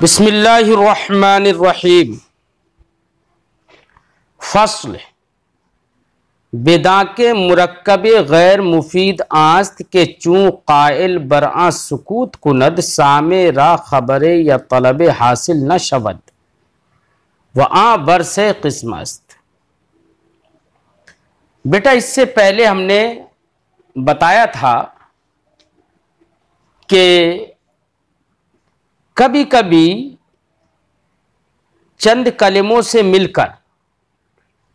बिस्मिल्लाहिर्रहमानिर्रहीम फसल बेदा के मरकब गैर मुफीद आस्त के चूँ कायल बरआ सकूत कुनद साम रा खबर या तलब हासिल न शवद आ बरस किस्मत बेटा इससे पहले हमने बताया था कि कभी कभी चंद कलमों से मिलकर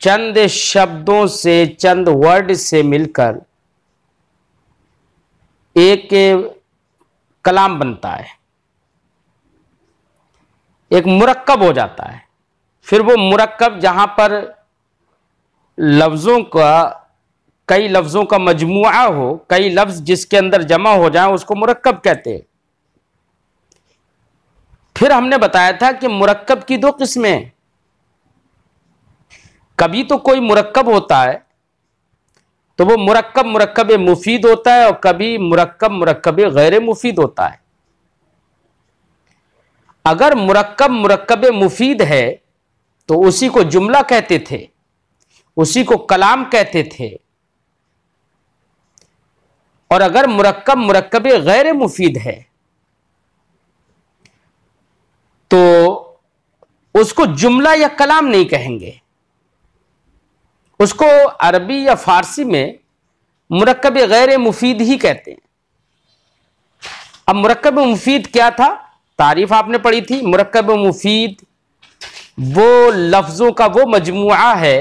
चंद शब्दों से चंद वर्ड से मिलकर एक कलाम बनता है एक मुरक्कब हो जाता है फिर वो मुरक्कब जहाँ पर लफ्ज़ों का कई लफ्ज़ों का मजमु हो कई लफ्ज़ जिसके अंदर जमा हो जाए उसको मुरक्कब कहते हैं फिर हमने बताया था कि मुरक्कब की दो किस्में कभी तो कोई मुरक्कब होता है तो वो मुरक्कब मुरक्कब मुफीद होता है और कभी मुरक्कब मुरक्कब गैर मुफीद होता है अगर मुरक्कब मुरक्कब मुफीद है तो उसी को जुमला कहते थे उसी को कलाम कहते थे और अगर मुरक्कब मुरक्कब गैर मुफीद है तो उसको जुमला या कलाम नहीं कहेंगे उसको अरबी या फारसी में मरकब गैर मुफीद ही कहते हैं अब मरकब मुफीद क्या था तारीफ आपने पढ़ी थी मरकब मुफीद वो लफ्ज़ों का वो मजमू है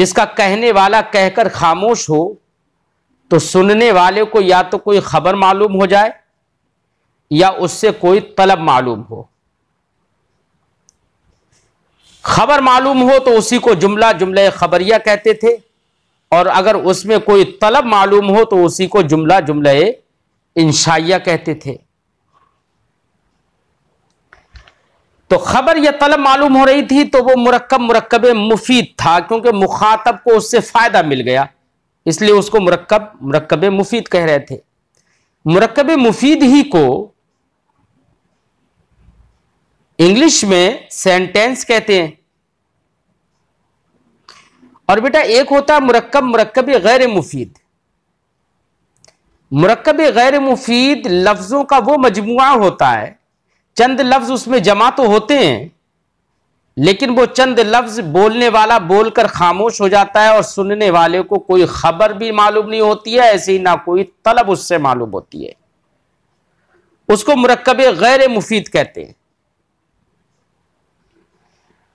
जिसका कहने वाला कहकर खामोश हो तो सुनने वाले को या तो कोई खबर मालूम हो जाए या उससे कोई तलब मालूम हो खबर मालूम हो तो उसी को जुमला जुमला खबरिया कहते थे और अगर उसमें कोई तलब मालूम हो तो उसी को जुमला जुमला इंशाइया कहते थे तो खबर या तलब मालूम हो रही थी तो वो मुरक्कब मुरक्कब मुफीद था क्योंकि मुखातब को उससे फ़ायदा मिल गया इसलिए उसको मुरक्कब मुरक्कब मुफीद कह रहे थे मुरक्कब मुफीद ही को इंग्लिश में सेंटेंस कहते हैं और बेटा एक होता है मुरक्कब मुरक्कब गैर मुफीद मुरक्कब गैर मुफीद लफ्ज़ों का वो मजमु होता है चंद लफ्ज़ उसमें जमा तो होते हैं लेकिन वो चंद लफ्ज़ बोलने वाला बोलकर खामोश हो जाता है और सुनने वाले को कोई खबर भी मालूम नहीं होती है ऐसे ही ना कोई तलब उससे मालूम होती है उसको मुरक्कब गैर मुफीद कहते हैं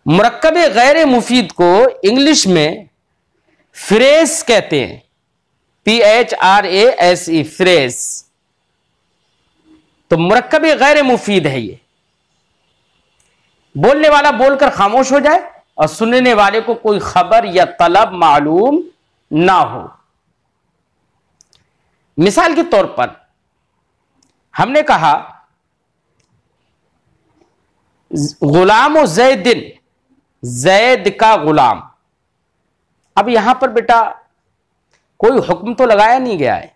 मरकब गैर मुफीद को इंग्लिश में फ्रेस कहते हैं P H R A S E phrase तो मरकब गैर मुफीद है ये बोलने वाला बोलकर खामोश हो जाए और सुनने वाले को कोई खबर या तलब मालूम ना हो मिसाल के तौर पर हमने कहा गुलाम जैदिन जैद का गुलाम अब यहां पर बेटा कोई हुक्म तो लगाया नहीं गया है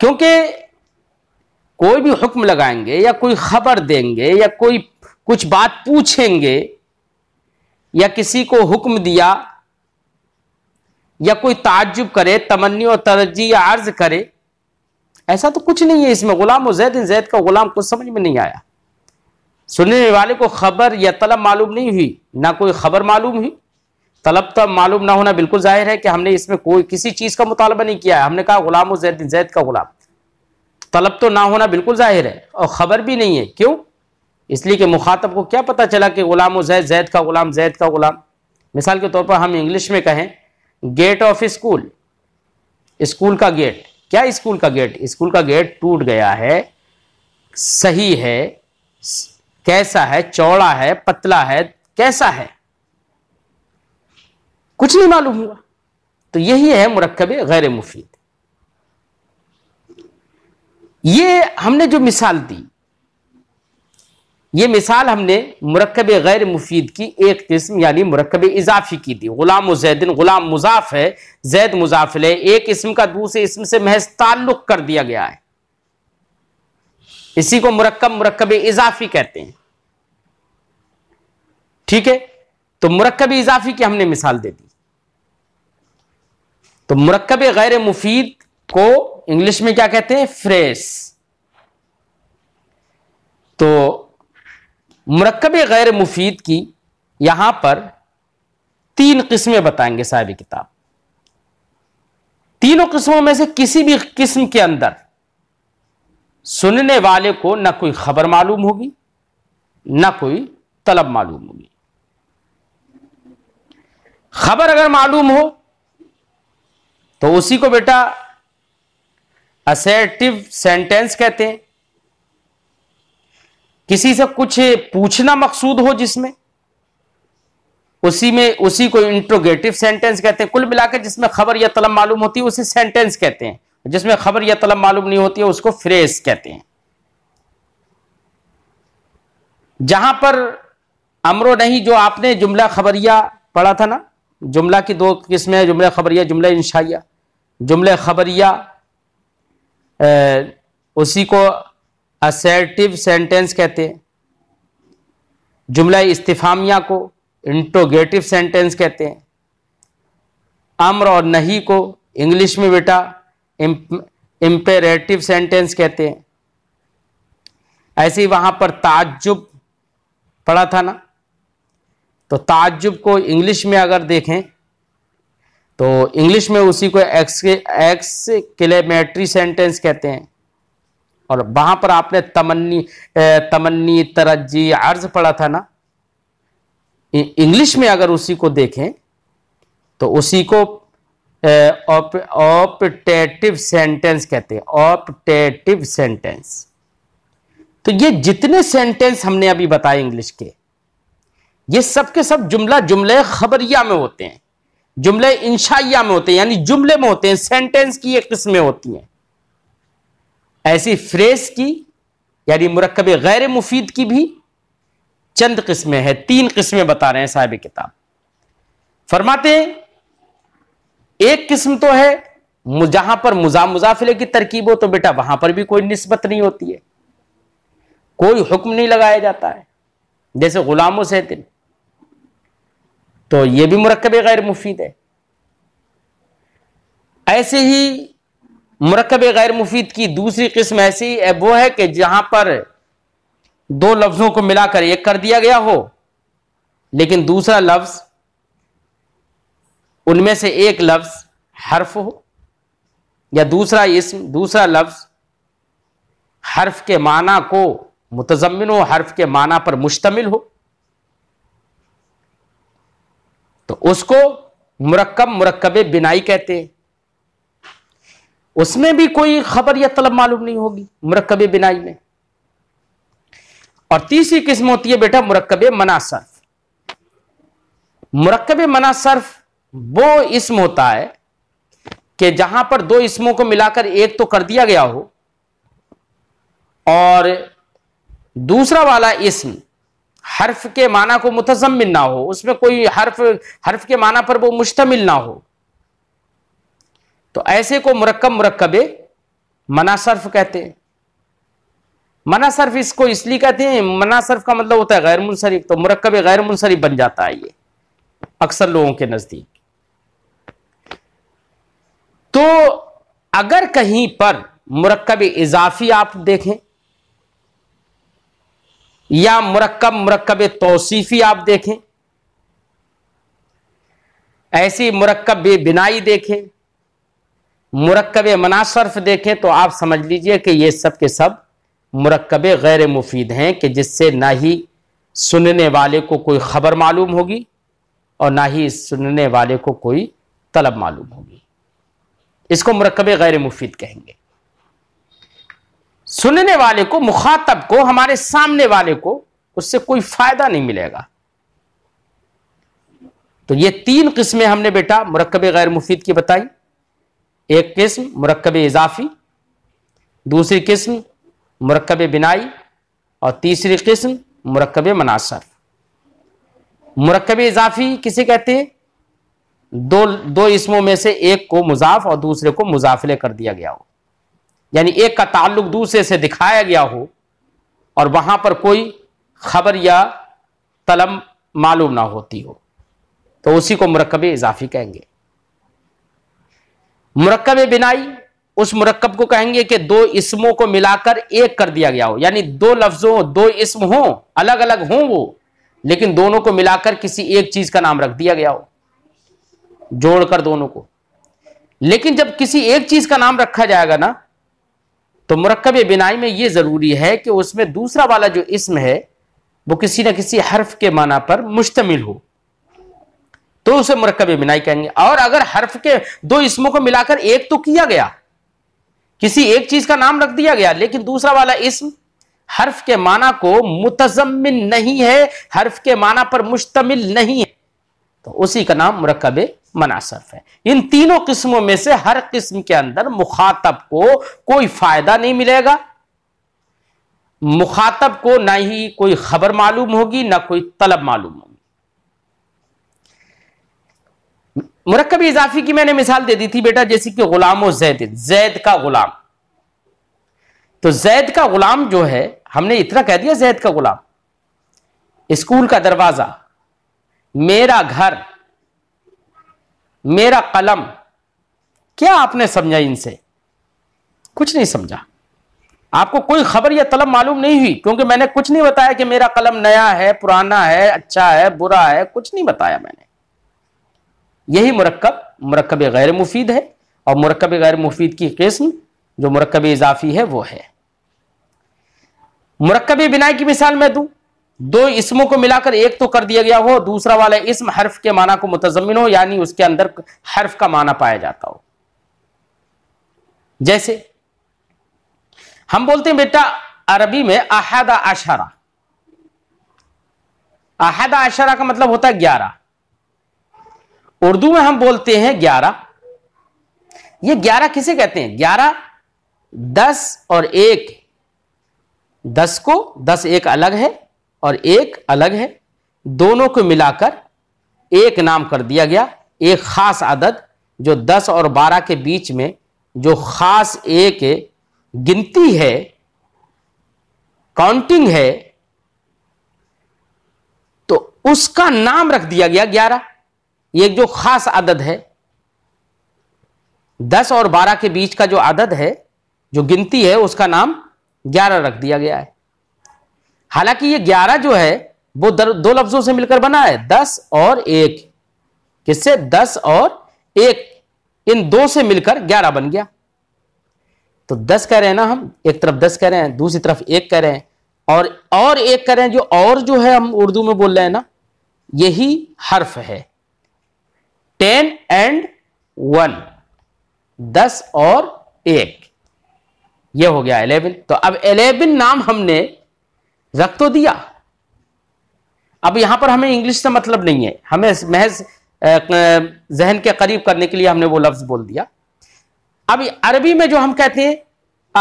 क्योंकि कोई भी हुक्म लगाएंगे या कोई खबर देंगे या कोई कुछ बात पूछेंगे या किसी को हुक्म दिया या कोई ताज्जुब करे तमन्नी और तरजी या अर्ज करे ऐसा तो कुछ नहीं है इसमें गुलाम और जैद जैद का गुलाम कुछ समझ में नहीं आया सुनने वाले को खबर या तलब मालूम नहीं हुई ना कोई खबर मालूम हुई तलब तब तो मालूम ना होना बिल्कुल जाहिर है कि हमने इसमें कोई किसी चीज़ का मुतालबा नहीं किया है हमने कहा गुलाम जैद जैद का गुलाम तलब तो ना होना बिल्कुल जाहिर है और ख़बर भी नहीं है क्यों इसलिए कि मुखातब को क्या पता चला कि गुलाम जैद जैद का गुलाम जैद का गुलाम मिसाल के तौर पर हम इंग्लिश में कहें गेट ऑफ स्कूल स्कूल का गेट क्या स्कूल का गेट स्कूल का गेट टूट गया है सही है कैसा है चौड़ा है पतला है कैसा है कुछ नहीं मालूम हुआ तो यही है मुरक्कब गैर मुफीद ये हमने जो मिसाल दी ये मिसाल हमने मरकब गैर मुफीद की एक किस्म यानी मुरकब इजाफी की दी गुलाम जैदिन गुलाम मुजाफ है जैद मुजाफिल है एक इसम का दूसरे इसम से महज ताल्लुक कर दिया गया है इसी को मुरक्कब मुरक्कब इजाफी कहते हैं ठीक है तो मुरक्कब इजाफी की हमने मिसाल दे दी तो मुरक्कब गैर मुफीद को इंग्लिश में क्या कहते हैं फ्रेस तो मुरक्कब गैर मुफीद की यहां पर तीन किस्में बताएंगे साहिब किताब तीनों किस्मों में से किसी भी किस्म के अंदर सुनने वाले को न कोई खबर मालूम होगी न कोई तलब मालूम होगी खबर अगर मालूम हो तो उसी को बेटा असेटिव सेंटेंस कहते हैं किसी से कुछ पूछना मकसूद हो जिसमें उसी में उसी को इंट्रोगेटिव सेंटेंस कहते हैं कुल मिलाकर जिसमें खबर या तलब मालूम होती है उसे सेंटेंस कहते हैं जिसमें खबर या तलब मालूम नहीं होती है उसको फ्रेस कहते हैं जहां पर अमरो नहीं जो आपने जुमला खबरिया पढ़ा था ना जुमला की दो किस्में हैं जुमला खबरिया जुमला इंशाइया जुमला खबरिया उसी को असर्टिव सेंटेंस कहते हैं जुमला इस्तीफामिया को इंटोगेटिव सेंटेंस कहते हैं अम्र और नहीं को इंग्लिश में बेटा इम्पेरेटिव सेंटेंस कहते हैं ऐसे ही वहां पर ताज्जुब पढ़ा था ना तो ताज्जुब को इंग्लिश में अगर देखें तो इंग्लिश में उसी को एक्स एक्स क्लेमेट्री सेंटेंस कहते हैं और वहां पर आपने तमन्नी तमन्नी तरजी अर्ज पढ़ा था ना इंग्लिश में अगर उसी को देखें तो उसी को ऑपटेटिव सेंटेंस कहते हैं ऑपटेटिव सेंटेंस तो ये जितने सेंटेंस हमने अभी बताए इंग्लिश के ये सब के सब जुमला जुमले खबरिया में होते हैं जुमले इंशाइया में होते हैं यानी जुमले में होते हैं सेंटेंस की ये किस्में होती हैं ऐसी फ्रेज की यानी मुरकब गैर मुफीद की भी चंद किस्में हैं तीन किस्में बता रहे हैं साहिब किताब फरमाते हैं एक किस्म तो है जहां पर मुजा मुजाफिले की तरकीब हो तो बेटा वहां पर भी कोई नस्बत नहीं होती है कोई हुक्म नहीं लगाया जाता है जैसे गुलाम से दिन तो यह भी मरकब गैर मुफीद है ऐसे ही मरकब गैर मुफीद की दूसरी किस्म ऐसी है वो है कि जहां पर दो लफ्जों को मिलाकर एक कर दिया गया हो लेकिन दूसरा लफ्ज उनमें से एक लफ्ज हर्फ हो या दूसरा इसम दूसरा लफ्ज हर्फ के माना को मुतजमिन हो हर्फ के माना पर मुश्तमिल हो तो उसको मुरक्कब मुरक्कब बिनाई कहते हैं उसमें भी कोई खबर या तलब मालूम नहीं होगी मुरक्कब बिनाई में और तीसरी किस्म होती है बेटा मुरक्कब मनासर्फ मुरक्कब मनासर्फ वो इसम होता है कि जहां पर दो इसमों को मिलाकर एक तो कर दिया गया हो और दूसरा वाला इसम हर्फ के माना को मुतजमिन ना हो उसमें कोई हर्फ हर्फ के माना पर वो मुश्तमिल ना हो तो ऐसे को मुरक्कब मुरक्कबे मनासर्फ कहते हैं मनासर्फ इसको इसलिए कहते हैं मनासर्फ का मतलब होता है गैर मुनसरिफ तो मुरक्कब गैर मुनसरिफ बन जाता है ये अक्सर लोगों के नज़दीक तो अगर कहीं पर मरकब इजाफी आप देखें या मुरक्ब मरकब तोसीफी आप देखें ऐसी मरकब बिनाई देखें मरकब मनासरफ देखें तो आप समझ लीजिए कि ये सब के सब मरकब गैर मुफीद हैं कि जिससे ना ही सुनने वाले को कोई ख़बर मालूम होगी और ना ही सुनने वाले को कोई तलब मालूम होगी इसको मरकब गैर मुफीद कहेंगे सुनने वाले को मुखातब को हमारे सामने वाले को उससे कोई फायदा नहीं मिलेगा तो ये तीन किस्में हमने बेटा मरकब गैर मुफीद की बताई एक किस्म मरकब इजाफी दूसरी किस्म मरकब बिनाई और तीसरी किस्म मरकब मनासर मरकब इजाफी किसे कहते हैं दो दो इसमों में से एक को मुजाफ और दूसरे को मुजाफिले कर दिया गया हो यानी एक का ताल्लुक दूसरे से दिखाया गया हो और वहां पर कोई खबर या तलम मालूम ना होती हो तो उसी को मरकब इजाफी कहेंगे मरकब बिनाई उस मरकब को कहेंगे कि दो इसमों को मिलाकर एक कर दिया गया हो यानी दो लफ्जों दो इसम हो अलग अलग हों वो लेकिन दोनों को मिलाकर किसी एक चीज का नाम रख दिया गया हो जोड़कर दोनों को लेकिन जब किसी एक चीज का नाम रखा जाएगा ना तो मरकब बिनाई में यह ज़रूरी है कि उसमें दूसरा वाला जो इसम है वो किसी ना किसी हर्फ के माना पर मुश्तमिल हो तो उसे मरकब बिनाई कहेंगे और अगर हर्फ के दो इसमों को मिलाकर एक तो किया गया किसी एक चीज का नाम रख दिया गया लेकिन दूसरा वाला इसम हर्फ के माना को मुतजमिन नहीं है हर्फ के माना पर मुश्तमिल नहीं है तो उसी का नाम मरकब मनासरफ है इन तीनों किस्मों में से हर किस्म के अंदर मुखातब को कोई फायदा नहीं मिलेगा मुखातब को ना ही कोई खबर मालूम होगी ना कोई तलब मालूम होगी मुरकब इजाफी की मैंने मिसाल दे दी थी बेटा जैसे कि गुलाम और जैद जैद का गुलाम तो जैद का गुलाम जो है हमने इतना कह दिया जैद का गुलाम स्कूल का दरवाजा मेरा घर मेरा कलम क्या आपने समझा इनसे कुछ नहीं समझा आपको कोई खबर या तलब मालूम नहीं हुई क्योंकि मैंने कुछ नहीं बताया कि मेरा कलम नया है पुराना है अच्छा है बुरा है कुछ नहीं बताया मैंने यही मुरक्कब मुरक्कब गैर मुफीद है और मरकब गैर मुफीद की किस्म जो मुरक्कब इजाफी है वो है मुरक्कब बिनाई की मिसाल मैं दूं दो इसमों को मिलाकर एक तो कर दिया गया हो दूसरा वाला इसम हर्फ के माना को मुतजमिन हो यानी उसके अंदर हर्फ का माना पाया जाता हो जैसे हम बोलते हैं बेटा अरबी में अहदा आशारा अहदा आशारा का मतलब होता है ग्यारह उर्दू में हम बोलते हैं ग्यारह ये ग्यारह किसे कहते हैं ग्यारह दस और एक दस को दस एक अलग है और एक अलग है दोनों को मिलाकर एक नाम कर दिया गया एक ख़ास आदत जो 10 और 12 के बीच में जो ख़ास एक गिनती है काउंटिंग है तो उसका नाम रख दिया गया ग्यारह ये जो खास आदत है दस और बारह के बीच का जो आदत है जो गिनती है उसका नाम ग्यारह रख दिया गया है हालांकि ये ग्यारह जो है वो दो लफ्जों से मिलकर बना है दस और एक किससे दस और एक इन दो से मिलकर ग्यारह बन गया तो दस कह रहे हैं ना हम एक तरफ दस कह रहे हैं दूसरी तरफ एक कह रहे हैं और और एक कह रहे हैं जो और जो है हम उर्दू में बोल रहे हैं ना यही हर्फ है टेन एंड वन दस और एक यह हो गया एलेवन तो अब एलेवन नाम हमने रख तो दिया अब यहां पर हमें इंग्लिश से मतलब नहीं है हमें महज जहन के करीब करने के लिए हमने वो लफ्ज बोल दिया अब अरबी में जो हम कहते हैं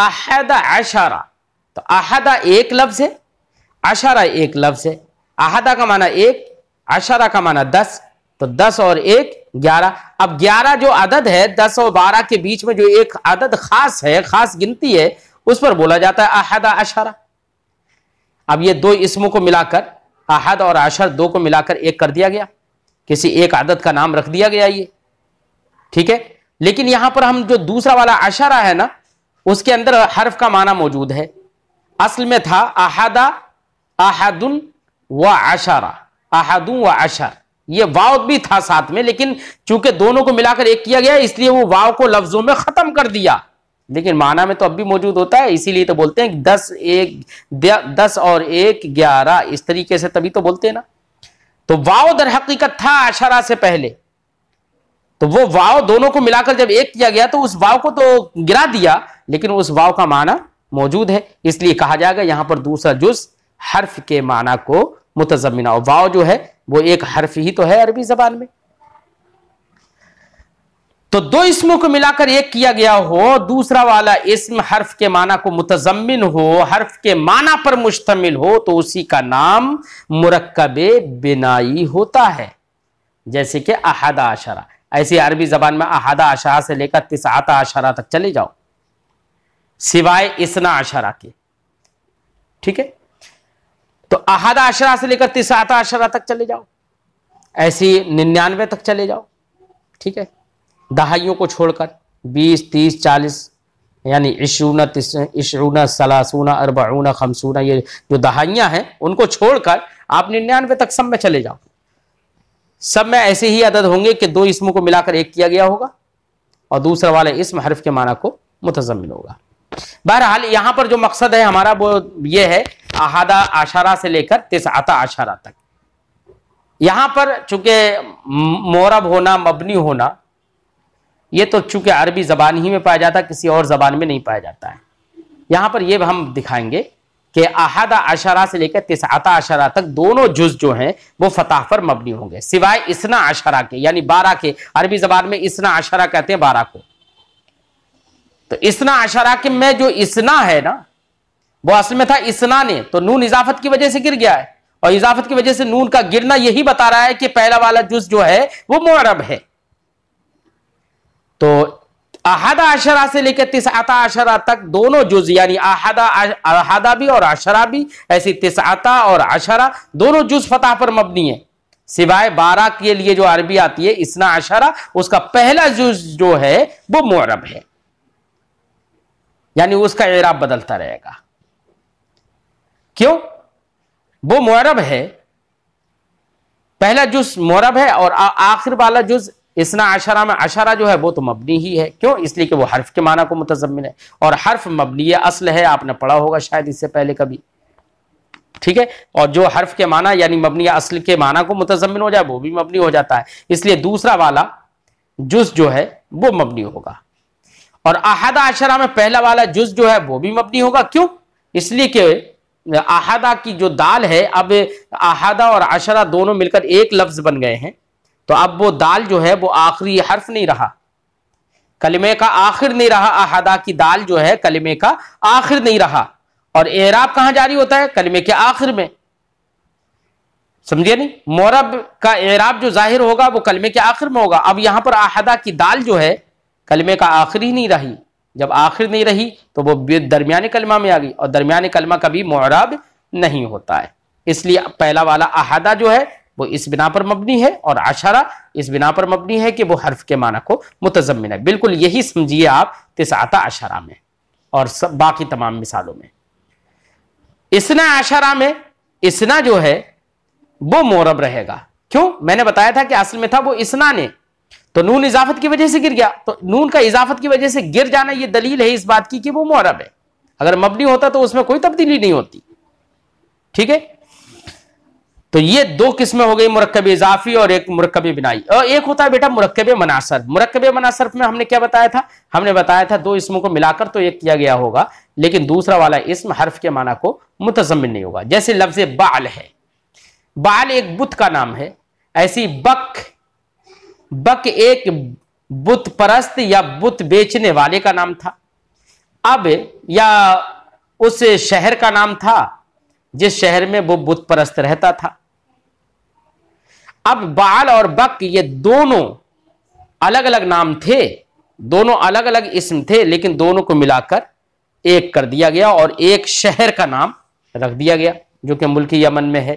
आहदा अशारा तो आहदा एक लफ्ज है अशारा एक लफ्ज है आहदा का माना एक अशारा का माना दस तो दस और एक ग्यारह अब ग्यारह जो आदद है दस और बारह के बीच में जो एक आदद खास है खास गिनती है उस पर बोला जाता है आहदा अशारा अब ये दो इसमों को मिलाकर अहद और अशर दो को मिलाकर एक कर दिया गया किसी एक आदत का नाम रख दिया गया ये ठीक है लेकिन यहां पर हम जो दूसरा वाला अशरा है ना उसके अंदर हर्फ का माना मौजूद है असल में था अहदा अहदुन व आशारा अहदुन व अशर ये वाव भी था साथ में लेकिन चूंकि दोनों को मिलाकर एक किया गया इसलिए वो वाव को लफ्जों में खत्म कर दिया लेकिन माना में तो अब भी मौजूद होता है इसीलिए तो बोलते हैं दस एक दस और एक ग्यारह इस तरीके से तभी तो बोलते हैं ना तो वाव दर हकीकत था अशरा से पहले तो वो वाव दोनों को मिलाकर जब एक किया गया तो उस वाव को तो गिरा दिया लेकिन उस वाव का माना मौजूद है इसलिए कहा जाएगा यहां पर दूसरा जुज हर्फ के माना को मुतजमिना वाव जो है वो एक हर्फ ही तो है अरबी जबान में तो दो इसमों को मिलाकर एक किया गया हो दूसरा वाला इसम हर्फ के माना को मुतजमिन हो हर्फ के माना पर मुश्तमिल हो तो उसी का नाम मुरक्कब बिनाई होता है जैसे कि अहदा आशरा ऐसी अरबी जबान में अहदा आशरा से लेकर तिसाता आशरा तक चले जाओ सिवाय इसना आशरा के ठीक है तो अहदा आशरा से लेकर तिसाता आशरा तक चले जाओ ऐसी निन्यानवे तक चले जाओ ठीक है दहाइयों को छोड़कर बीस तीस चालीस यानी इशूना इशूना सलासूना अरबाऊना खमसूना ये जो दहाइयाँ हैं उनको छोड़कर आप निन्यानवे तक सब में चले जाओ सब में ऐसे ही अदद होंगे कि दो इसमों को मिलाकर एक किया गया होगा और दूसरा वाला इसम हरफ के माना को मुतजमिल होगा बहरहाल यहाँ पर जो मकसद है हमारा वो ये है अहादा आशारा से लेकर आता आशारा तक यहाँ पर चूंकि मोरब होना मबनी होना ये तो चूंकि अरबी ज़बान ही में पाया जाता है किसी और ज़बान में नहीं पाया जाता है यहां पर ये हम दिखाएंगे कि अहदा अशरा से लेकर तिसाता अशरा तक दोनों जुज जो हैं वो फताह पर मबनी होंगे सिवाय इसना अशरा के यानी बारह के अरबी ज़बान में इसना अशरा कहते हैं बारह को तो इसना अशरा के में जो इसना है ना वो असल में था इसना ने तो नून इजाफत की वजह से गिर गया है और इजाफत की वजह से नून का गिरना यही बता रहा है कि पहला वाला जुज जो है वो मोरब है तो अहदा अशरा से लेकर तिसआता अशरा तक दोनों जुज यानी अहदा अहदा भी और अशरा भी ऐसी तिसआता और अशरा दोनों जुज फतह पर मबनी है सिवाय बारह के लिए जो अरबी आती है इसना अशरा उसका पहला जुज जो है वो मुरब है यानी उसका एराब बदलता रहेगा क्यों वो मुरब है पहला जुज मुरब है और आखिर वाला जुज इसना अशरा में अशरा जो है वो तो मबनी ही है क्यों इसलिए कि वो हर्फ के माना को मुतजमिन है और हर्फ मबनी असल है आपने पढ़ा होगा शायद इससे पहले कभी ठीक है और जो हर्फ के माना यानी मबनी असल के माना को मुतजमिन हो जाए वो भी मबनी हो जाता है इसलिए दूसरा वाला जुज जो है वो मबनी होगा और अहदा अशरा में पहला वाला जुज जो है वो भी मबनी होगा क्यों इसलिए कि अहदा की जो दाल है अब अहदा और अशरा दोनों मिलकर एक लफ्ज बन गए हैं तो अब वो दाल जो है वो आखिरी हर्फ नहीं रहा कलमे का आखिर नहीं रहा अहदा की दाल जो है कलमे का आखिर नहीं रहा और एराब कहां जारी होता है कलमे के आखिर में समझिए नहीं मोरब का एराब जो जाहिर होगा वो कलमे के आखिर में होगा अब यहां पर अहदा की दाल जो है कलमे का आखिर ही नहीं रही जब आखिर नहीं रही तो वो दरमियाने कलमा में आ गई और दरमियाने कलमा कभी मोरब नहीं होता है इसलिए पहला वाला अहदा जो है वो इस बिना पर मबनी है और आशारा इस बिना पर मबनी है कि वो हर्फ के माना को मुतजमिन है बिल्कुल यही समझिए आप तिसाता आशारा में और सब बाकी तमाम मिसालों में इसना आशारा में इसना जो है वो मोरब रहेगा क्यों मैंने बताया था कि असल में था वो इसना ने तो नून इजाफत की वजह से गिर गया तो नून का इजाफत की वजह से गिर जाना यह दलील है इस बात की कि वो मोरब है अगर मबनी होता तो उसमें कोई तब्दीली नहीं होती ठीक है तो ये दो किस्में हो गई मुरक्कब इजाफी और एक मुरक्कब बिनाई और एक होता है बेटा मुरक्कब मनासर मुरक्कब मनासरफ में हमने क्या बताया था हमने बताया था दो इसमों को मिलाकर तो एक किया गया होगा लेकिन दूसरा वाला इसम हर्फ के माना को मुतजमिन नहीं होगा जैसे लफ्ज बाल है बाल एक बुत का नाम है ऐसी बक बक एक बुत परस्त या बुत बेचने वाले का नाम था अब या उस शहर का नाम था जिस शहर में वो बुत परस्त रहता था अब बाल और बक ये दोनों अलग अलग नाम थे दोनों अलग अलग इसम थे लेकिन दोनों को मिलाकर एक कर दिया गया और एक शहर का नाम रख दिया गया जो कि मुल्क यमन में है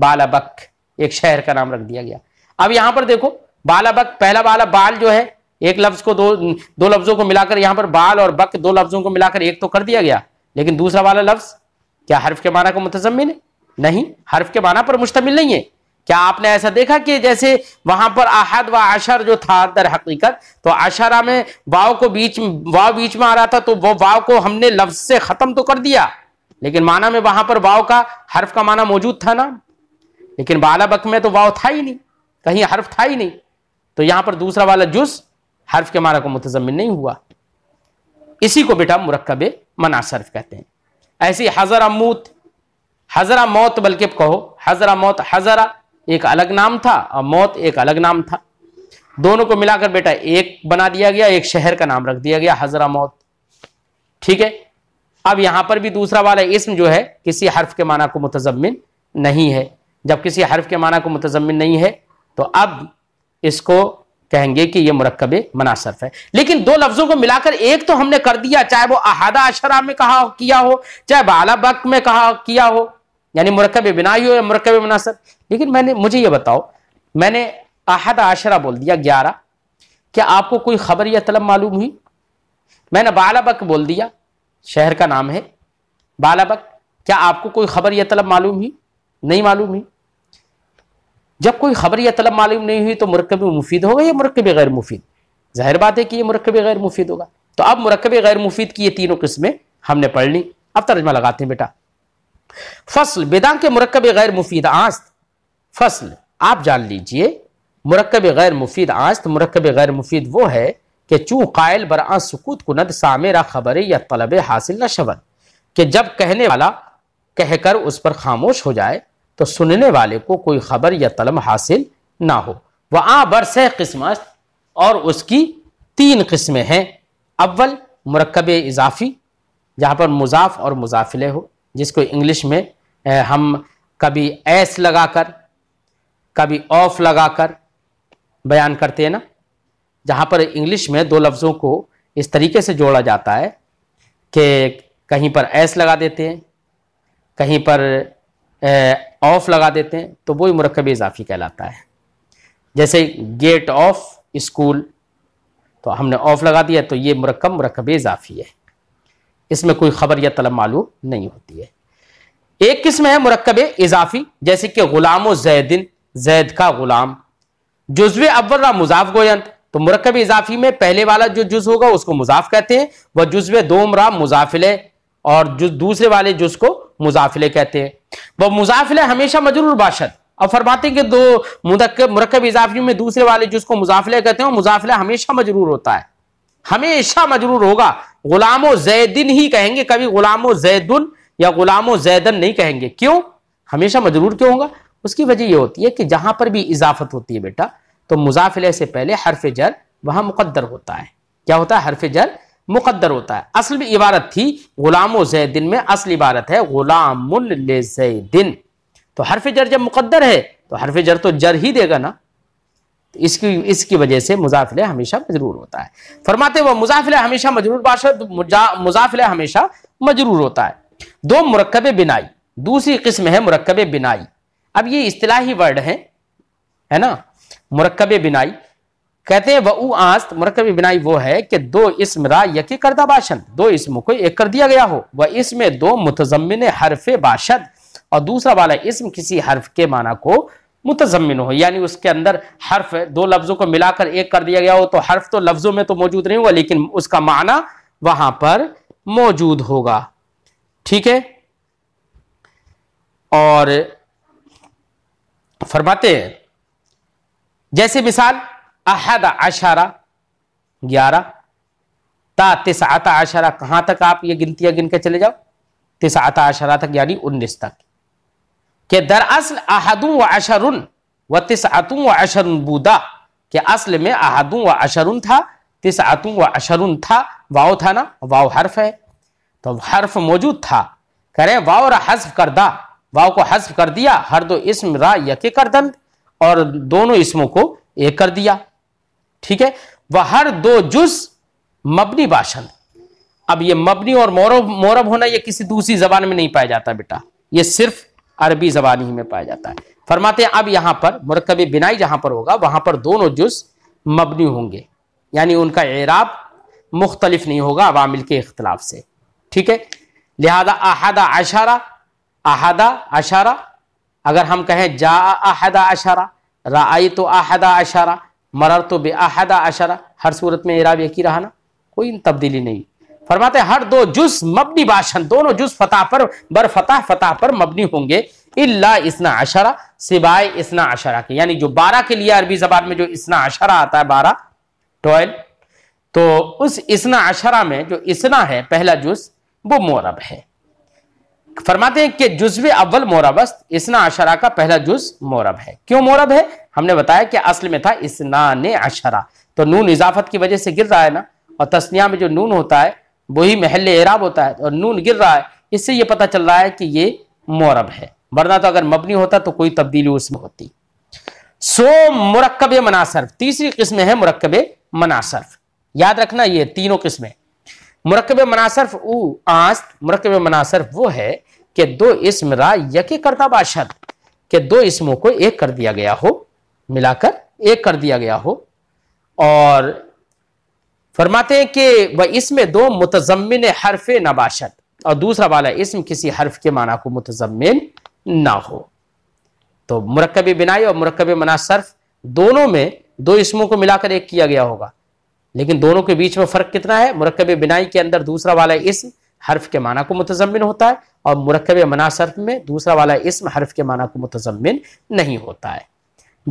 बालाबक एक शहर का नाम रख दिया गया अब यहां पर देखो बालाबक पहला बाला बाल जो है एक लफ्ज को दो दो लफ्जों को मिलाकर यहां पर बाल और बक दो लफ्जों को मिलाकर एक तो कर दिया गया लेकिन दूसरा वाला लफ्ज क्या हर्फ के माना को मुतजमिन नहीं हर्फ के माना पर मुश्तमिल नहीं है क्या आपने ऐसा देखा कि जैसे वहां पर आहद व अशर जो था दर हकीकत तो अशरा में वाव को बीच वाव बीच में आ रहा था तो वो वाव को हमने लफ्ज से खत्म तो कर दिया लेकिन माना में वहां पर वाव का हर्फ का माना मौजूद था ना लेकिन बाला बक में तो वाव था ही नहीं कहीं हर्फ था ही नहीं तो यहां पर दूसरा वाला जुस हर्फ के माना को मुतजमिन नहीं हुआ इसी को बेटा मुरक्ब मनासर्फ कहते हैं ऐसी हजरा मूत हजरा मौत बल्कि कहो हजरा मौत हजरा एक अलग नाम था और मौत एक अलग नाम था दोनों को मिलाकर बेटा एक बना दिया गया एक शहर का नाम रख दिया गया हजरा मौत ठीक है अब यहां पर भी दूसरा वाला इसम जो है किसी हर्फ के माना को मुतजमिन नहीं है जब किसी हर्फ के माना को मुतजमिन नहीं है तो अब इसको कहेंगे कि यह मरकब मनासरफ है लेकिन दो लफ्जों को मिलाकर एक तो हमने कर दिया चाहे वो अहादा अशरा में कहा किया हो चाहे बाला बक में कहा किया हो यानी मुरकब बिनाई हो या मरकब मुनासब लेकिन मैंने मुझे ये बताओ मैंने अहद आशरा बोल दिया ग्यारह क्या आपको कोई खबर या तलब मालूम हुई मैंने बालाबक बोल दिया शहर का नाम है बालाबक क्या आपको कोई खबर या तलब मालूम हुई नहीं मालूम हुई जब कोई खबर या तलब मालूम नहीं हुई तो मरकब मुफीद होगा या मरकब गैर मुफीद जाहिर बात है कि ये मरकब गैर मुफीद होगा तो अब मरकब गैर मुफीद की ये तीनों किस्में हमने पढ़ ली अब तर्जमा लगाते हैं बेटा फसल बेदा के मरकब गैर मुफीद आस्त फसल आप जान लीजिए मरकब गैर मुफीद आस्त मरकब गैर मुफीद वो है कि चूँ कायल बरा सकूत कुनद सामेरा खबर या तलब हासिल न शबन कि जब कहने वाला कहकर उस पर खामोश हो जाए तो सुनने वाले को कोई खबर या तलब हासिल ना हो वह आ बरस किस्मत और उसकी तीन किस्में हैं अव्वल मरकब इजाफी जहाँ पर मुजाफ और मुजाफिले हो जिसको इंग्लिश में हम कभी एस लगाकर कभी ऑफ लगाकर बयान करते हैं ना जहाँ पर इंग्लिश में दो लफ्ज़ों को इस तरीके से जोड़ा जाता है कि कहीं पर एस लगा देते हैं कहीं पर ऑफ लगा देते हैं तो वही मरकब इजाफी कहलाता है जैसे गेट ऑफ स्कूल तो हमने ऑफ लगा दिया तो ये मरकब मरकब इजाफी है इसमें कोई खबर या तलब मालूम नहीं होती है एक किस्म है मरकब इजाफी जैसे कि गुलाम जैदिन जैद का गुलाम जुजव अव्वल रहा मुजाफ गोयंत तो मरकब इजाफी में पहले वाला जो जुज होगा उसको मुजाफ कहते हैं वह जुजव दोम रहा मुजाफिले और जो दूसरे वाले जुज को मुजाफिले कहते हैं वह मुजाफिले हमेशा मजरूर बाशद अब फरमाते हैं कि दो मरकब इजाफी में दूसरे वाले जुज को मुजाफिले कहते हैं और मुजाफिले हमेशा मजरूर होता है हमेशा मजरूर होगा गुलामो जैदिन ही कहेंगे कभी गुलामो जैदुन या गुलामो जैदन नहीं कहेंगे क्यों हमेशा मजरूर क्यों होगा उसकी वजह यह होती है कि जहां पर भी इजाफत होती है बेटा तो मुजाफिले से पहले हरफ जर वहां मुकद्दर होता है क्या होता है हरफ जर मुकद्दर होता है असल भी इबारत थी गुलामो जैदिन में असल इबारत है गुलाम तो हरफ जर जब मुकद्दर है तो हरफ जर तो जर ही देगा ना इसकी इसकी वजह से मुजाफिल हमेशा मजरूर होता है फरमाते वह मुजाफिल हमेशा मजरूर बाशा मुजाफिल हमेशा मजरूर होता है दो मरकब बिनाई दूसरी किस्म है मरकब बिनाई अब ये इतलाही वर्ड है है ना मरकब बिनाई कहते हैं ऊ आस्त मरकब बिनाई वो है कि दो इसम रा यकी करदा बाशन दो इसम को एक कर दिया गया हो वह इसमें दो मुतजमिन हरफ बाशद और दूसरा वाला इसम किसी हर्फ के माना को मुतजमिन हो यानी उसके अंदर हर्फ दो लफ्ज़ों को मिलाकर एक कर दिया गया हो तो हर्फ तो लफ्ज़ों में तो मौजूद नहीं होगा लेकिन उसका माना वहां पर मौजूद होगा ठीक है और फरमाते हैं जैसे मिसाल अहद अशारा ग्यारह ता तिस आता अशारा कहां तक आप ये गिनतियाँ गिन के चले जाओ तिस आता अशारा तक यानी उन्नीस तक कि दरअसल अहदुम व अशरुन व तिसआतुम व अशरुन बूदा के असल में अहदुम व अशरुन था तिसआतुम व अशरुन था वाव था ना वाव हर्फ है तो हर्फ मौजूद था करे वाव और कर करदा वाव को हजफ कर दिया हर दो इसम रा यके दंद और दोनों इसमों को एक कर दिया ठीक है वह हर दो जुज मबनी बाशन अब ये मबनी और मोरब मोरब होना ये किसी दूसरी जबान में नहीं पाया जाता बेटा ये सिर्फ अरबी जबान ही में पाया जाता है फरमाते हैं अब यहाँ पर मरकब बिनाई जहाँ पर होगा वहाँ पर दोनों जुज मबनी होंगे यानी उनका एराब मुख्तलिफ नहीं होगा अवामिल के अख्तलाफ से ठीक है लिहाजा अहदा अशारा अहदा अशारा अगर हम कहें जा अहदा अशारा राई तो अहदा अशारा मरर तो बे अहदा अशारा हर सूरत में एराब एक ही रहा ना कोई तब्दीली नहीं फरमाते हर दो जुस मबनी बाशन दोनों जुस फतह पर बर फतह फतह पर मबनी होंगे इल्ला इसना अशरा सिवाय इसना अशरा के यानी जो बारह के लिए अरबी जबान में जो इसना अशरा आता है बारह ट्वेल्व तो उस इसना अशरा में जो इसना है पहला जुस वो मोरब है फरमाते हैं कि जुज्व अव्वल मोरबस्त इसना अशरा का पहला जुज मोरब है क्यों मोरब है हमने बताया कि असल में था इसना ने अशरा तो नून इजाफत की वजह से गिर रहा है ना और तस्निया में जो नून होता है वही महल एराब होता है और नून गिर रहा है इससे ये पता चल रहा है कि ये मौरब है वरना तो अगर मबनी होता तो कोई तब्दीली उसमें होती सो मुरक्कब मनासर्फ तीसरी किस्म है मुरक्कब मनासरफ याद रखना ये तीनों किस्में मुरकब मनासरफ उ आस्त मुरक्कब मनासर वो है कि दो इसम रा करता बाशद के दो इसमों को एक कर दिया गया हो मिलाकर एक कर दिया गया हो और फरमाते हैं कि वह इसमें दो मुतजमिन हरफ नबाशत और दूसरा वाला इसम किसी हर्फ के माना को मुतजमिन ना हो तो मरकब बिनाई और मरकब मना सर्फ दोनों में दो इसमों को मिलाकर एक किया गया होगा लेकिन दोनों के बीच में फ़र्क कितना है मरकब बिनाई के अंदर दूसरा वाला इसम हर्फ के माना को मुतजमिन होता है और मरकब मना सर्फ में दूसरा वाला इसम हर्फ के माना को मुतजमिन नहीं होता है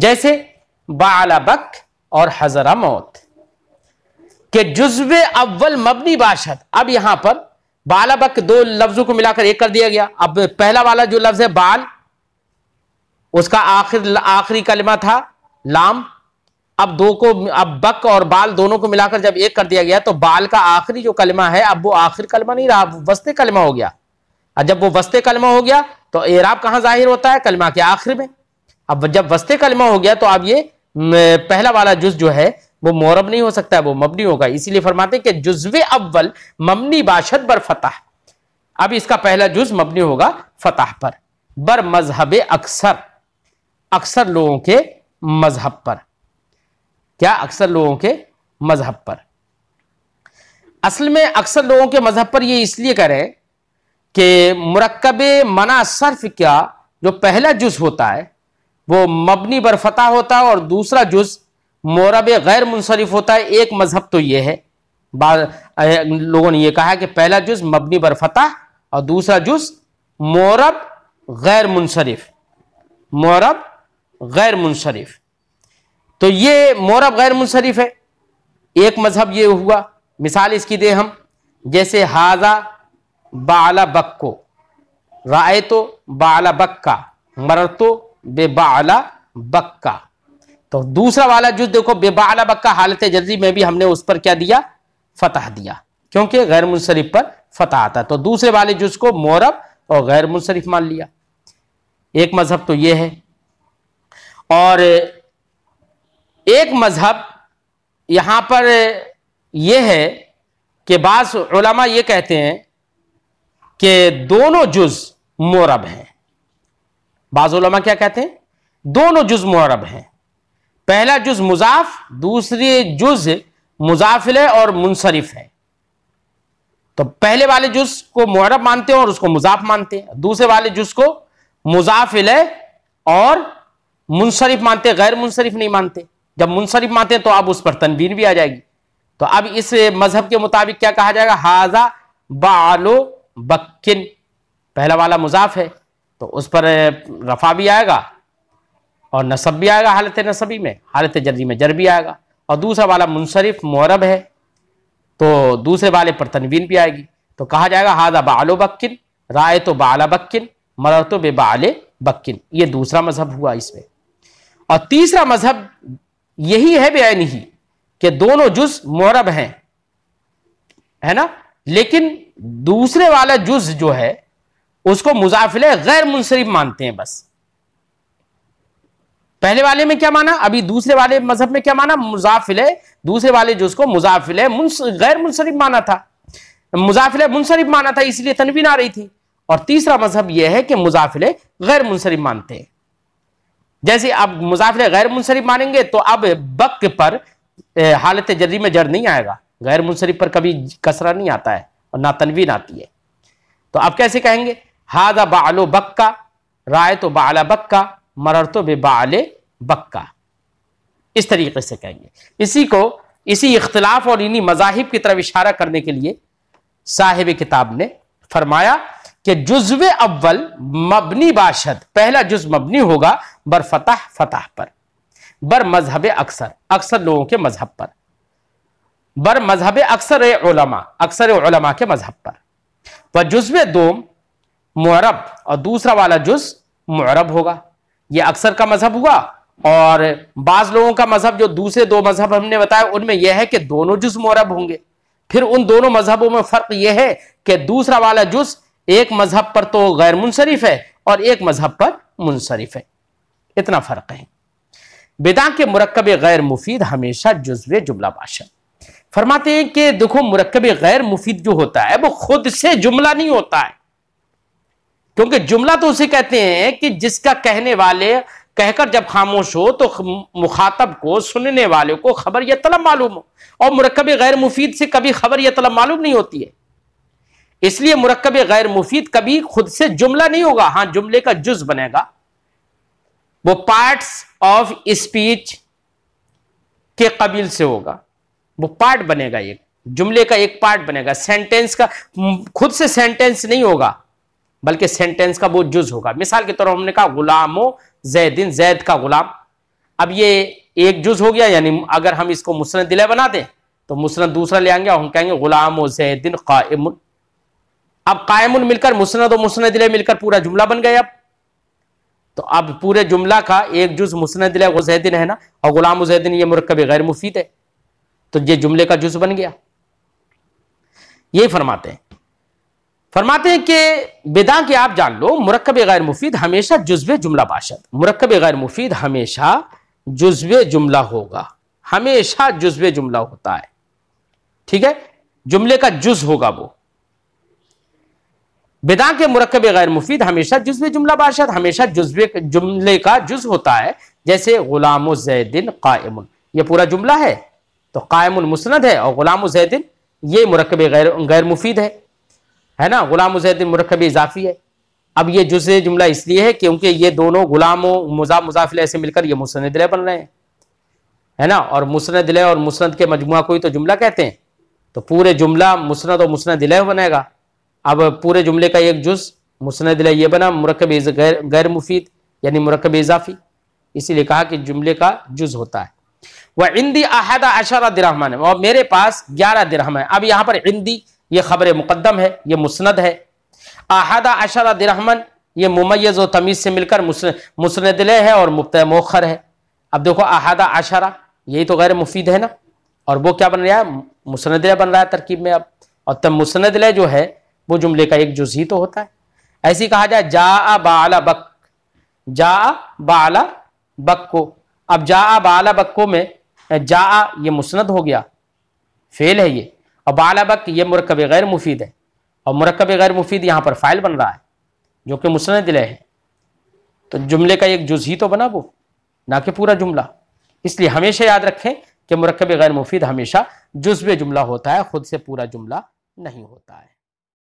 जैसे बाला बक और हजरा मौत कि जुज्व अव्वल मबनी बाशत अब यहां पर बाला बक दो लफ्जों को मिलाकर एक कर दिया गया अब पहला वाला जो लफ्ज है बाल उसका आखिर आखिरी कलमा था लाम अब दो को अब बक और बाल दोनों को मिलाकर जब एक कर दिया गया तो बाल का आखिरी जो कलमा है अब वो आखिर कलमा नहीं रहा वस्ते कलमा हो गया और जब वो वस्ते कलमा हो गया तो एराब कहां जाहिर होता है कलमा के आखिर में अब जब वस्ते कलमा हो गया तो अब ये पहला वाला जुज जो है वो मोरब नहीं हो सकता है वो मबनी होगा इसीलिए फरमाते कि जुज्व अव्वल मबनी बाशत बर फतह अब इसका पहला जुज मबनी होगा फतह पर बर मजहब अक्सर अक्सर लोगों के मजहब पर क्या अक्सर लोगों के मजहब पर असल में अक्सर लोगों के मजहब पर ये इसलिए करें कि मरकब मना सर्फ का जो पहला जुज होता है वो मबनी बरफता होता है और दूसरा जुज मोरब गैर मुनसरफ होता है एक मजहब तो ये है लोगों ने यह कहा कि पहला जुज मबनी बर और दूसरा जुज मोरब गैर मुनसरफ मोरब गैर मुनसरफ तो ये मोरब गैर मुनसरफ है एक मजहब ये हुआ मिसाल इसकी दे हम जैसे हाजा बाला बक्को राय तो बाला बक्का मरतो बे बाला बक्का तो दूसरा वाला जुज देखो बेबाला बक्का हालत जर्जी में भी हमने उस पर क्या दिया फतह दिया क्योंकि गैर मुनसरफ पर फतह आता तो दूसरे वाले जुज को मोरब और गैर मुनसरफ मान लिया एक मजहब तो यह है और एक मजहब यहां पर यह है कि बास उलमा ये कहते हैं कि दोनों जुज मोरब हैं बाज़ उलमा क्या कहते हैं दोनों जुज मोरब हैं पहला जुज मुजाफ दूसरे जुज मुजाफिल है और मुनसरिफ है तो पहले वाले जुज को मुहरब मानते हैं और उसको मुजाफ मानते हैं दूसरे वाले जुज को मुजाफिल है और मुनसरफ मानते गैर मुनसरिफ नहीं मानते जब मुनसरिफ मानते हैं तो अब उस पर तनवीर भी आ जाएगी तो अब इस मजहब के मुताबिक क्या कहा जाएगा हाजा बालो बक्किन पहला वाला मुजाफ है तो उस पर रफा भी आएगा और नसब भी आएगा हालत नसबी में हालत जर्री में जर भी आएगा और दूसरा वाला मुनसरफ मौरब है तो दूसरे वाले पर तनवीन भी आएगी तो कहा जाएगा हादा बालो बक्किन राय तो बाला बक्किन मर तो बे बाले बक्किन ये दूसरा मजहब हुआ इसमें और तीसरा मजहब यही है बेन ही कि दोनों जुज मौरब हैं है ना लेकिन दूसरे वाला जुज जो है उसको मुजाफिले गैर मुनसरफ मानते हैं बस पहले वाले में क्या माना अभी दूसरे वाले मजहब में क्या माना मुजाफिल है दूसरे वाले जो उसको मुजाफिल है गैर मुनसरिफ माना था मुजाफिल मुनसरिफ माना था इसलिए तनवीन आ रही थी और तीसरा मजहब यह है कि मुजाफिल गैर मुनसरिफ मानते हैं जैसे अब मुजाफिल गैर मुनसरिफ मानेंगे तो अब बक पर हालत जर्री में जड़ नहीं आएगा गैर मुनसरिफ पर कभी कसरा नहीं आता है और ना तनवीन आती है तो अब कैसे कहेंगे हादा बालो बक्का राय तो बाला बक्का मरर तो बेबाले बक्का इस तरीके से कहेंगे इसी को इसी इख्तलाफ और इन्हीं मजाहिब की तरफ इशारा करने के लिए साहिब किताब ने फरमाया कि जुज्व अव्वल मबनी बाशद पहला जुज मबनी होगा बर फतह फतह पर बर मजहब अक्सर अक्सर लोगों के मजहब पर बर मजहब अक्सर उलमा अक्सर उलमा के मजहब पर व जुज्व दोम मरब और दूसरा वाला जुज मरब होगा ये अक्सर का मजहब हुआ और बाज लोगों का मजहब जो दूसरे दो मजहब हमने बताया उनमें यह है कि दोनों जुज मौरब होंगे फिर उन दोनों मजहबों में फर्क यह है कि दूसरा वाला जुज एक मजहब पर तो गैर मुनसरफ है और एक मजहब पर मुनसरफ है इतना फर्क है बेदा के मरकब गैर मुफीद हमेशा जुजव जुमला बाशा फरमाते हैं कि देखो मुरकब गैर मुफीद जो होता है वो खुद से जुमला नहीं होता है क्योंकि जुमला तो उसे कहते हैं कि जिसका कहने वाले कहकर जब खामोश हो तो मुखातब को सुनने वाले को खबर या तलब मालूम हो और मरकब गैर मुफीद से कभी खबर या तलब मालूम नहीं होती है इसलिए मरकब गैर मुफीद कभी खुद से जुमला नहीं होगा हाँ जुमले का जुज बनेगा वो पार्ट्स ऑफ स्पीच के कबील से होगा वो पार्ट बनेगा एक जुमले का एक पार्ट बनेगा सेंटेंस का खुद से सेंटेंस नहीं होगा बल्कि सेंटेंस का वो जुज होगा मिसाल के तौर पर हमने कहा गुलामो जैदिन जैद का गुलाम अब ये एक जुज हो गया यानी अगर हम इसको मुसन दिले बना दें तो मुसन दूसरा ले आएंगे और हम कहेंगे गुलाम जैदिन कायम अब कायम मिलकर मुसरत और मुसरत दिले मिलकर पूरा जुमला बन गया अब तो अब पूरे जुमला का एक जुज मुसरत दिले जैदिन है ना और गुलाम जैदिन ये मरकब गैर मुफीद है तो ये जुमले का जुज बन गया यही फरमाते हैं फरमाते हैं कि बेदा के आप जान लो मरकब गैर मुफीद हमेशा जुज्व जुमला बाशद मुरकब गैर मुफीद हमेशा जुज्व जुमला होगा हमेशा जुज्व जुमला होता है ठीक है जुमले का जुज होगा वो बेदा के मरकब गैर मुफीद हमेशा जुज्व जुमला बाशद हमेशा जुज्व जुमले का जुज होता है जैसे गुलाम जैदिन कायम यह पूरा जुमला है तो कायम मुस्ंद है और गुलाम जैदिन ये मरकब गैर गैर मुफीद है है ना गुलाम मुजैदीन मरकब इजाफी है अब ये जुज जुमला इसलिए है क्योंकि ये दोनों गुलाम मुजा मुजाफिल से मिलकर ये मुसनदले बन रहे हैं है ना और मुसनदले और मुसनद के मजमु को ही तो जुमला कहते हैं तो पूरे जुमला मुसनद और मुसनदले बनेगा अब पूरे जुमले का एक जुज मुसनदले ये बना मरकब गैर गैर मुफीद यानी मरकब इजाफी इसीलिए कहा कि जुमले का जुज होता है वह इंदी अहदा अशारा दिरहमान है और मेरे पास ग्यारह दिरहम है अब यहाँ पर इंदी ये खबर मुकदम है ये मुस्ंद है आहदा अशरा दिरहमन ये मुमैज़ व तमीज़ से मिलकर मुसनदले है और मुफ्त मोखर है अब देखो अहादा अशरा यही तो गैर मुफीद है ना और वो क्या बन रहा है मुसनदले बन रहा है तरकीब में अब और तब मुसनदले जो है वो जुमले का एक जुज ही तो होता है ऐसी कहा जाए जा बाला बक जा बाला बक को अब जा बाला बक को में जा ये मुसनद हो गया फेल है ये और बालबक ये मरकब गैर मुफीद है और मरकब गैर मुफीद यहाँ पर फ़ाइल बन रहा है जो कि दिले है तो जुमले का एक जुज ही तो बना वो ना कि पूरा जुमला इसलिए हमेशा याद रखें कि मरकब गैर मुफीद हमेशा जुज्व जुमला होता है ख़ुद से पूरा जुमला नहीं होता है